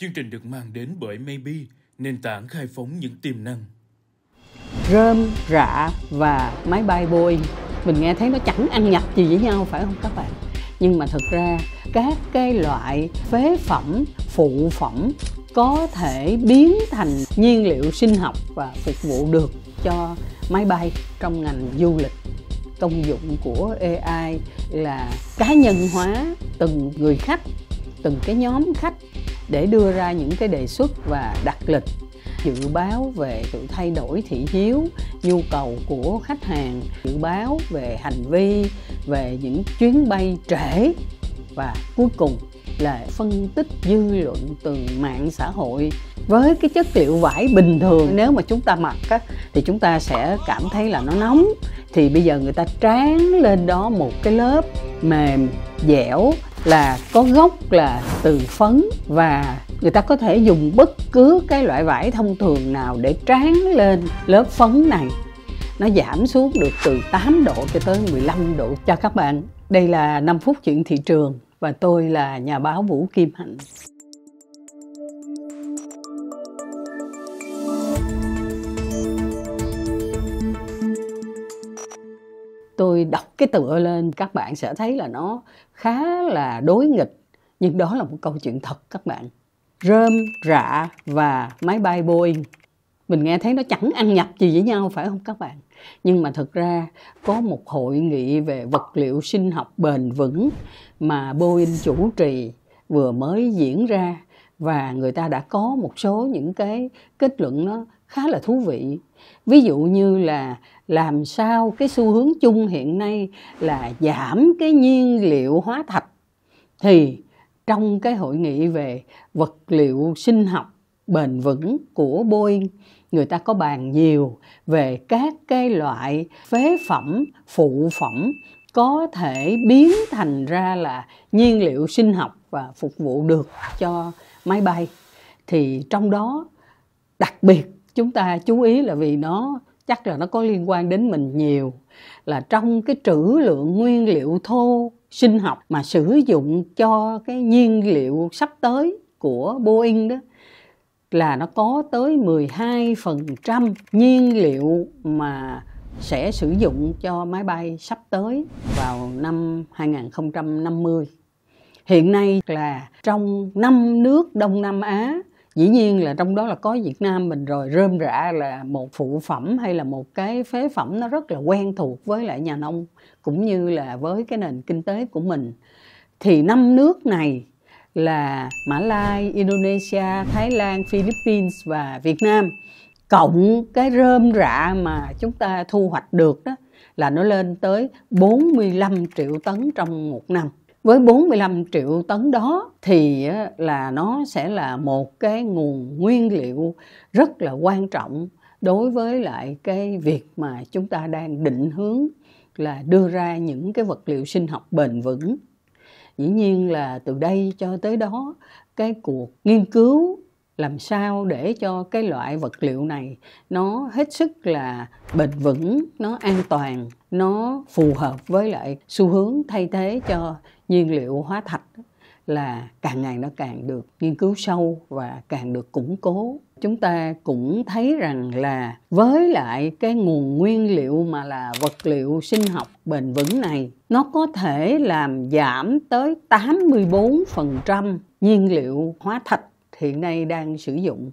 Chương trình được mang đến bởi Maybe, nền tảng khai phóng những tiềm năng. Rơm, rạ và máy bay Boeing mình nghe thấy nó chẳng ăn nhập gì với nhau phải không các bạn nhưng mà thực ra các cái loại phế phẩm phụ phẩm có thể biến thành nhiên liệu sinh học và phục vụ được cho máy bay trong ngành du lịch công dụng của AI là cá nhân hóa từng người khách từng cái nhóm khách để đưa ra những cái đề xuất và đặt lịch dự báo về sự thay đổi thị hiếu nhu cầu của khách hàng dự báo về hành vi về những chuyến bay trễ và cuối cùng là phân tích dư luận từ mạng xã hội với cái chất liệu vải bình thường nếu mà chúng ta mặc á, thì chúng ta sẽ cảm thấy là nó nóng thì bây giờ người ta tráng lên đó một cái lớp mềm dẻo là có gốc là từ phấn và người ta có thể dùng bất cứ cái loại vải thông thường nào để tráng lên lớp phấn này nó giảm xuống được từ 8 độ cho tới 15 độ cho các bạn. Đây là 5 phút chuyện thị trường và tôi là nhà báo Vũ Kim Hạnh. tôi đọc cái tựa lên các bạn sẽ thấy là nó khá là đối nghịch nhưng đó là một câu chuyện thật các bạn rơm rạ và máy bay boeing mình nghe thấy nó chẳng ăn nhập gì với nhau phải không các bạn nhưng mà thực ra có một hội nghị về vật liệu sinh học bền vững mà boeing chủ trì vừa mới diễn ra và người ta đã có một số những cái kết luận nó khá là thú vị ví dụ như là làm sao cái xu hướng chung hiện nay là giảm cái nhiên liệu hóa thạch thì trong cái hội nghị về vật liệu sinh học bền vững của Boeing người ta có bàn nhiều về các cái loại phế phẩm phụ phẩm có thể biến thành ra là nhiên liệu sinh học và phục vụ được cho máy bay thì trong đó đặc biệt chúng ta chú ý là vì nó chắc là nó có liên quan đến mình nhiều là trong cái trữ lượng nguyên liệu thô sinh học mà sử dụng cho cái nhiên liệu sắp tới của Boeing đó là nó có tới 12% nhiên liệu mà sẽ sử dụng cho máy bay sắp tới vào năm 2050. Hiện nay là trong năm nước Đông Nam Á dĩ nhiên là trong đó là có Việt Nam mình rồi rơm rạ là một phụ phẩm hay là một cái phế phẩm nó rất là quen thuộc với lại nhà nông cũng như là với cái nền kinh tế của mình thì năm nước này là Mã Lai, Indonesia, Thái Lan, Philippines và Việt Nam cộng cái rơm rạ mà chúng ta thu hoạch được đó là nó lên tới 45 triệu tấn trong một năm với 45 triệu tấn đó thì là nó sẽ là một cái nguồn nguyên liệu rất là quan trọng đối với lại cái việc mà chúng ta đang định hướng là đưa ra những cái vật liệu sinh học bền vững dĩ nhiên là từ đây cho tới đó cái cuộc nghiên cứu làm sao để cho cái loại vật liệu này nó hết sức là bền vững nó an toàn nó phù hợp với lại xu hướng thay thế cho nhiên liệu hóa thạch là càng ngày nó càng được nghiên cứu sâu và càng được củng cố chúng ta cũng thấy rằng là với lại cái nguồn nguyên liệu mà là vật liệu sinh học bền vững này nó có thể làm giảm tới 84% nhiên liệu hóa thạch hiện nay đang sử dụng.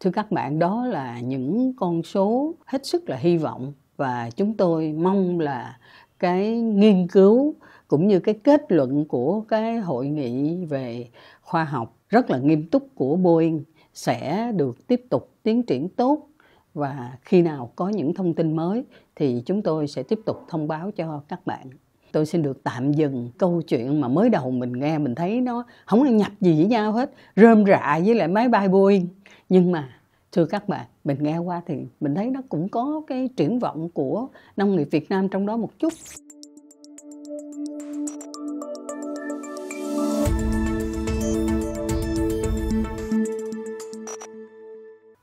Thưa các bạn, đó là những con số hết sức là hy vọng và chúng tôi mong là cái nghiên cứu cũng như cái kết luận của cái hội nghị về khoa học rất là nghiêm túc của Boeing sẽ được tiếp tục tiến triển tốt và khi nào có những thông tin mới thì chúng tôi sẽ tiếp tục thông báo cho các bạn. Tôi xin được tạm dừng câu chuyện mà mới đầu mình nghe mình thấy nó không có nhập gì với nhau hết, rơm rạ với lại máy bay Boeing. Nhưng mà thưa các bạn, mình nghe qua thì mình thấy nó cũng có cái triển vọng của nông nghiệp Việt Nam trong đó một chút.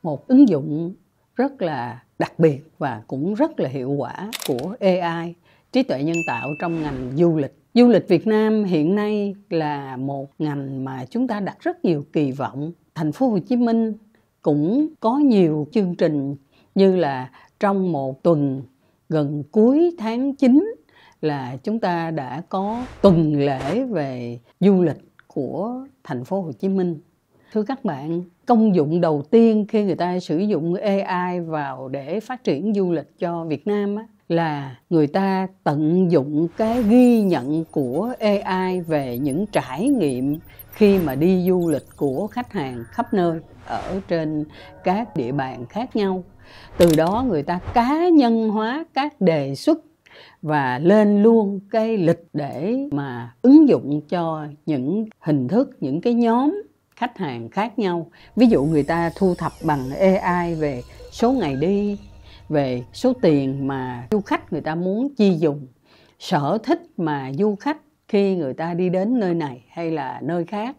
một ứng dụng rất là đặc biệt và cũng rất là hiệu quả của AI, trí tuệ nhân tạo trong ngành du lịch. Du lịch Việt Nam hiện nay là một ngành mà chúng ta đặt rất nhiều kỳ vọng. Thành phố Hồ Chí Minh cũng có nhiều chương trình như là trong một tuần gần cuối tháng 9 là chúng ta đã có tuần lễ về du lịch của thành phố Hồ Chí Minh. Thưa các bạn, công dụng đầu tiên khi người ta sử dụng AI vào để phát triển du lịch cho Việt Nam á, là người ta tận dụng cái ghi nhận của AI về những trải nghiệm khi mà đi du lịch của khách hàng khắp nơi ở trên các địa bàn khác nhau. Từ đó người ta cá nhân hóa các đề xuất và lên luôn cái lịch để mà ứng dụng cho những hình thức những cái nhóm khách hàng khác nhau ví dụ người ta thu thập bằng AI về số ngày đi về số tiền mà du khách người ta muốn chi dùng sở thích mà du khách khi người ta đi đến nơi này hay là nơi khác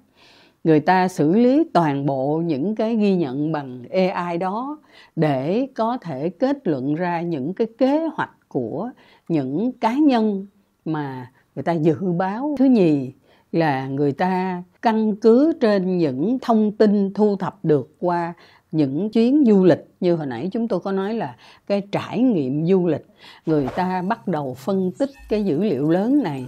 người ta xử lý toàn bộ những cái ghi nhận bằng AI đó để có thể kết luận ra những cái kế hoạch của những cá nhân mà người ta dự báo thứ nhì là người ta căn cứ trên những thông tin thu thập được qua những chuyến du lịch như hồi nãy chúng tôi có nói là cái trải nghiệm du lịch người ta bắt đầu phân tích cái dữ liệu lớn này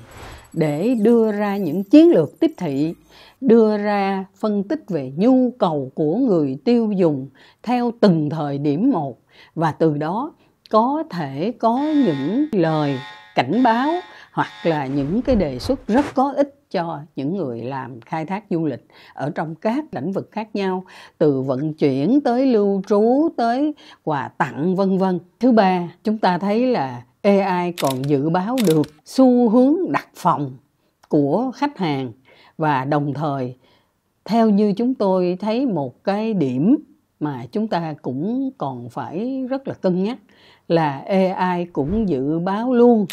để đưa ra những chiến lược tiếp thị đưa ra phân tích về nhu cầu của người tiêu dùng theo từng thời điểm một và từ đó có thể có những lời cảnh báo hoặc là những cái đề xuất rất có ích cho những người làm khai thác du lịch ở trong các lĩnh vực khác nhau từ vận chuyển tới lưu trú tới quà tặng vân vân thứ ba chúng ta thấy là ai còn dự báo được xu hướng đặt phòng của khách hàng và đồng thời theo như chúng tôi thấy một cái điểm mà chúng ta cũng còn phải rất là cân nhắc là AI cũng dự báo luôn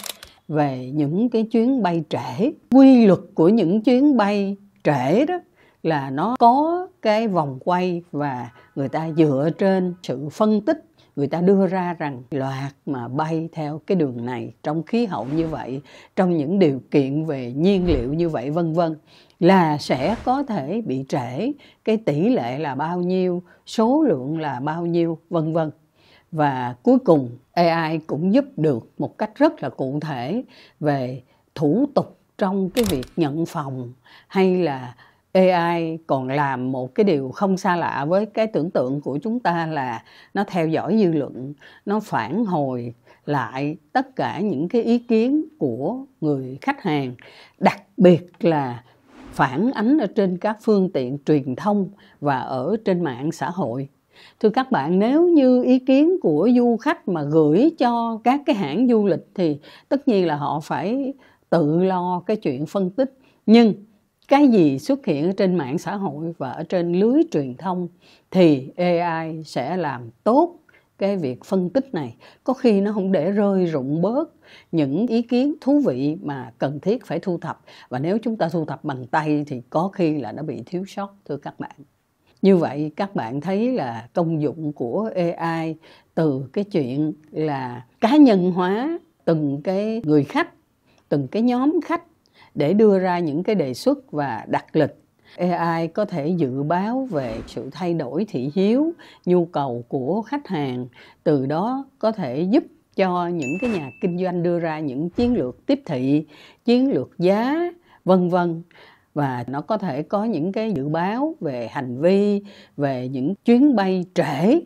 về những cái chuyến bay trễ quy luật của những chuyến bay trễ đó là nó có cái vòng quay và người ta dựa trên sự phân tích người ta đưa ra rằng loạt mà bay theo cái đường này trong khí hậu như vậy trong những điều kiện về nhiên liệu như vậy vân vân là sẽ có thể bị trễ cái tỷ lệ là bao nhiêu số lượng là bao nhiêu vân vân và cuối cùng AI cũng giúp được một cách rất là cụ thể về thủ tục trong cái việc nhận phòng hay là AI còn làm một cái điều không xa lạ với cái tưởng tượng của chúng ta là nó theo dõi dư luận, nó phản hồi lại tất cả những cái ý kiến của người khách hàng, đặc biệt là phản ánh ở trên các phương tiện truyền thông và ở trên mạng xã hội thưa các bạn nếu như ý kiến của du khách mà gửi cho các cái hãng du lịch thì tất nhiên là họ phải tự lo cái chuyện phân tích nhưng cái gì xuất hiện ở trên mạng xã hội và ở trên lưới truyền thông thì AI sẽ làm tốt cái việc phân tích này có khi nó không để rơi rụng bớt những ý kiến thú vị mà cần thiết phải thu thập và nếu chúng ta thu thập bằng tay thì có khi là nó bị thiếu sót thưa các bạn như vậy các bạn thấy là công dụng của ai từ cái chuyện là cá nhân hóa từng cái người khách từng cái nhóm khách để đưa ra những cái đề xuất và đặt lịch AI có thể dự báo về sự thay đổi thị hiếu, nhu cầu của khách hàng, từ đó có thể giúp cho những cái nhà kinh doanh đưa ra những chiến lược tiếp thị, chiến lược giá, vân vân và nó có thể có những cái dự báo về hành vi về những chuyến bay trễ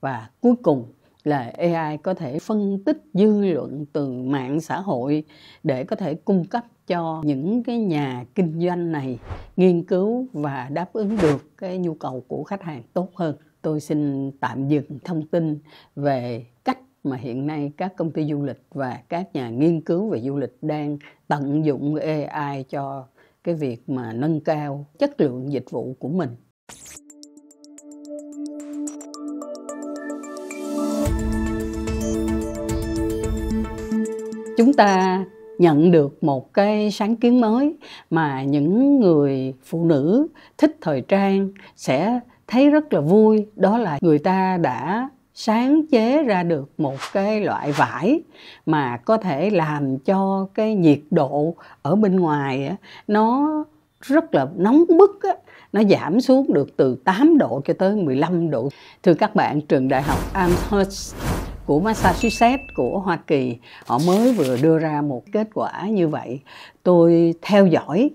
và cuối cùng là AI có thể phân tích dư luận từ mạng xã hội để có thể cung cấp cho những cái nhà kinh doanh này nghiên cứu và đáp ứng được cái nhu cầu của khách hàng tốt hơn. Tôi xin tạm dừng thông tin về cách mà hiện nay các công ty du lịch và các nhà nghiên cứu về du lịch đang tận dụng AI cho cái việc mà nâng cao chất lượng dịch vụ của mình chúng ta nhận được một cái sáng kiến mới mà những người phụ nữ thích thời trang sẽ thấy rất là vui đó là người ta đã sáng chế ra được một cái loại vải mà có thể làm cho cái nhiệt độ ở bên ngoài nó rất là nóng bức á, nó giảm xuống được từ 8 độ cho tới 15 độ. Thưa các bạn, trường đại học Amherst của Massachusetts của Hoa Kỳ họ mới vừa đưa ra một kết quả như vậy. Tôi theo dõi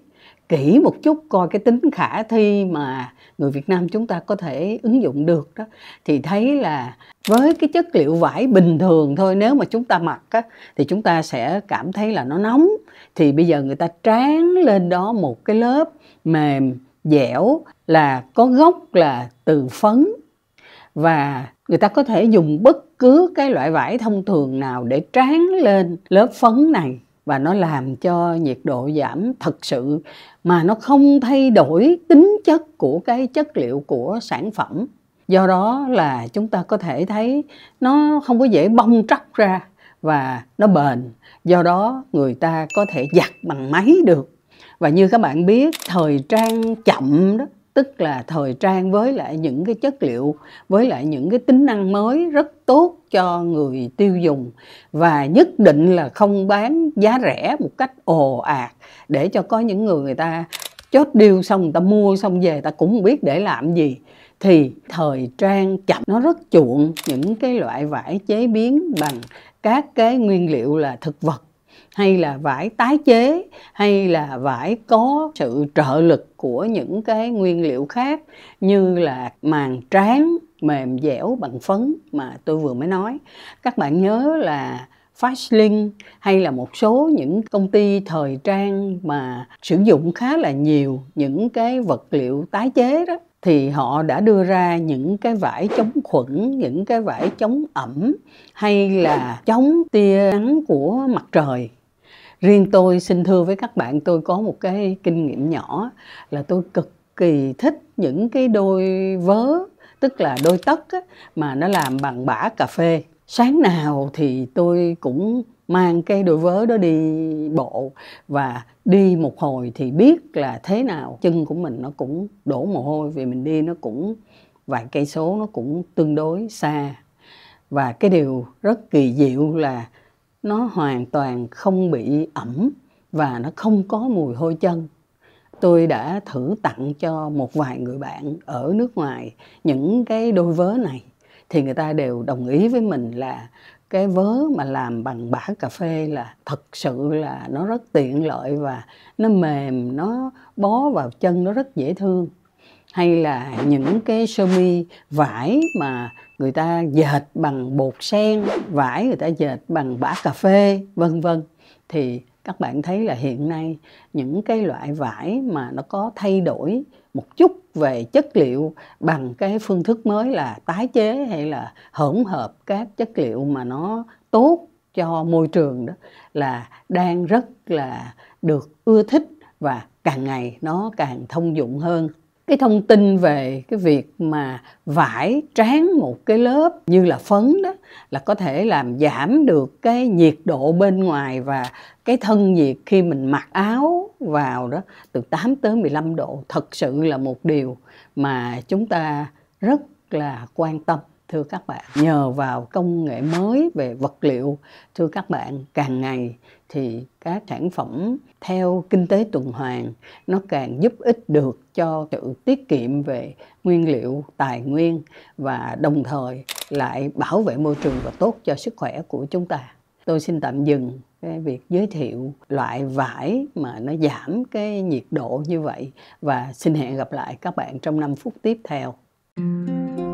kỹ một chút coi cái tính khả thi mà người Việt Nam chúng ta có thể ứng dụng được đó thì thấy là với cái chất liệu vải bình thường thôi nếu mà chúng ta mặc á, thì chúng ta sẽ cảm thấy là nó nóng thì bây giờ người ta tráng lên đó một cái lớp mềm dẻo là có gốc là từ phấn và người ta có thể dùng bất cứ cái loại vải thông thường nào để tráng lên lớp phấn này và nó làm cho nhiệt độ giảm thật sự mà nó không thay đổi tính chất của cái chất liệu của sản phẩm do đó là chúng ta có thể thấy nó không có dễ bong tróc ra và nó bền do đó người ta có thể giặt bằng máy được và như các bạn biết thời trang chậm đó tức là thời trang với lại những cái chất liệu với lại những cái tính năng mới rất tốt cho người tiêu dùng và nhất định là không bán giá rẻ một cách ồ ạt để cho có những người người ta chốt điêu xong người ta mua xong về ta cũng không biết để làm gì thì thời trang chậm nó rất chuộng những cái loại vải chế biến bằng các cái nguyên liệu là thực vật hay là vải tái chế hay là vải có sự trợ lực của những cái nguyên liệu khác như là màng tráng mềm dẻo bằng phấn mà tôi vừa mới nói các bạn nhớ là Fastlink hay là một số những công ty thời trang mà sử dụng khá là nhiều những cái vật liệu tái chế đó thì họ đã đưa ra những cái vải chống khuẩn, những cái vải chống ẩm hay là chống tia nắng của mặt trời riêng tôi xin thưa với các bạn tôi có một cái kinh nghiệm nhỏ là tôi cực kỳ thích những cái đôi vớ tức là đôi tất á, mà nó làm bằng bã cà phê sáng nào thì tôi cũng mang cái đôi vớ đó đi bộ và đi một hồi thì biết là thế nào chân của mình nó cũng đổ mồ hôi vì mình đi nó cũng vài cây số nó cũng tương đối xa và cái điều rất kỳ diệu là nó hoàn toàn không bị ẩm và nó không có mùi hôi chân tôi đã thử tặng cho một vài người bạn ở nước ngoài những cái đôi vớ này thì người ta đều đồng ý với mình là cái vớ mà làm bằng bã cà phê là thật sự là nó rất tiện lợi và nó mềm nó bó vào chân nó rất dễ thương hay là những cái sơ mi vải mà người ta dệt bằng bột sen vải người ta dệt bằng bã cà phê vân vân thì các bạn thấy là hiện nay những cái loại vải mà nó có thay đổi một chút về chất liệu bằng cái phương thức mới là tái chế hay là hỗn hợp các chất liệu mà nó tốt cho môi trường đó là đang rất là được ưa thích và càng ngày nó càng thông dụng hơn cái thông tin về cái việc mà vải tráng một cái lớp như là phấn đó là có thể làm giảm được cái nhiệt độ bên ngoài và cái thân nhiệt khi mình mặc áo vào đó từ 8 tới 15 độ thật sự là một điều mà chúng ta rất là quan tâm thưa các bạn nhờ vào công nghệ mới về vật liệu thưa các bạn càng ngày thì các sản phẩm theo kinh tế tuần hoàn nó càng giúp ích được cho sự tiết kiệm về nguyên liệu tài nguyên và đồng thời lại bảo vệ môi trường và tốt cho sức khỏe của chúng ta tôi xin tạm dừng cái việc giới thiệu loại vải mà nó giảm cái nhiệt độ như vậy và xin hẹn gặp lại các bạn trong năm phút tiếp theo. Thank you